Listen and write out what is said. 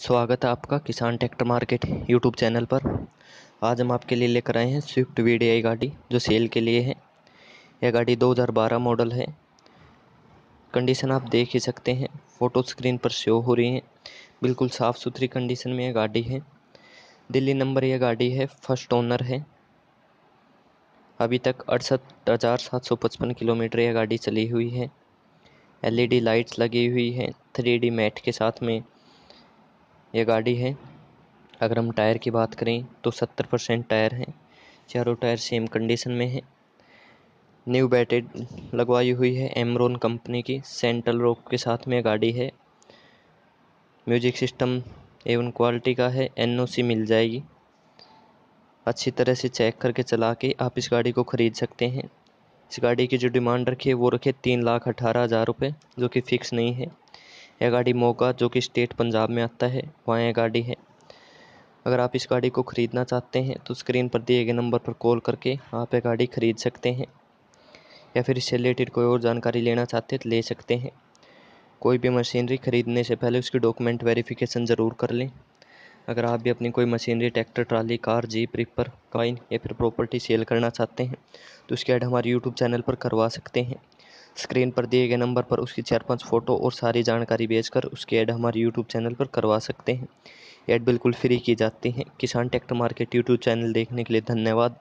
स्वागत है आपका किसान ट्रैक्टर मार्केट यूट्यूब चैनल पर आज हम आपके लिए लेकर आए हैं स्विफ्ट वी डी गाड़ी जो सेल के लिए है यह गाड़ी 2012 मॉडल है कंडीशन आप देख ही सकते हैं फ़ोटो स्क्रीन पर शो हो रही है बिल्कुल साफ़ सुथरी कंडीशन में यह गाड़ी है दिल्ली नंबर यह गाड़ी है फर्स्ट ओनर है अभी तक अड़सठ हज़ार सात सौ पचपन किलोमीटर यह गाड़ी चली हुई है एलईडी लाइट्स लगी हुई हैं थ्री डी मैट के साथ में ये गाड़ी है अगर हम टायर की बात करें तो सत्तर परसेंट टायर हैं चारों टायर सेम कंडीशन में है न्यू बैटेड लगवाई हुई है एमरोन कंपनी की सेंट्रल रोक के साथ में गाड़ी है म्यूजिक सिस्टम एवन क्वालिटी का है एनओसी मिल जाएगी अच्छी तरह से चेक करके चला के आप इस गाड़ी को ख़रीद सकते हैं इस गाड़ी की जो डिमांड रखी है वो रखे तीन लाख अठारह हज़ार रुपये जो कि फ़िक्स नहीं है यह गाड़ी मोगा जो कि स्टेट पंजाब में आता है वहाँ यह गाड़ी है अगर आप इस गाड़ी को ख़रीदना चाहते हैं तो स्क्रीन पर दिए गए नंबर पर कॉल करके आप यह गाड़ी ख़रीद सकते हैं या फिर इससे रिलेटेड कोई और जानकारी लेना चाहते हैं तो ले सकते हैं कोई भी मशीनरी ख़रीदने से पहले उसकी डॉक्यूमेंट वेरिफिकेशन ज़रूर कर लें अगर आप भी अपनी कोई machinery tractor trolley car jeep reaper काइन या फिर प्रॉपर्टी सेल करना चाहते हैं तो उसकी ऐड हमारे यूट्यूब चैनल पर करवा सकते हैं स्क्रीन पर दिए गए नंबर पर उसकी चार पाँच फ़ोटो और सारी जानकारी भेजकर उसकी ऐड हमारे यूट्यूब चैनल पर करवा सकते हैं ऐड बिल्कुल फ्री की जाती हैं किसान ट्रैक्टर मार्केट यूट्यूब चैनल देखने के लिए धन्यवाद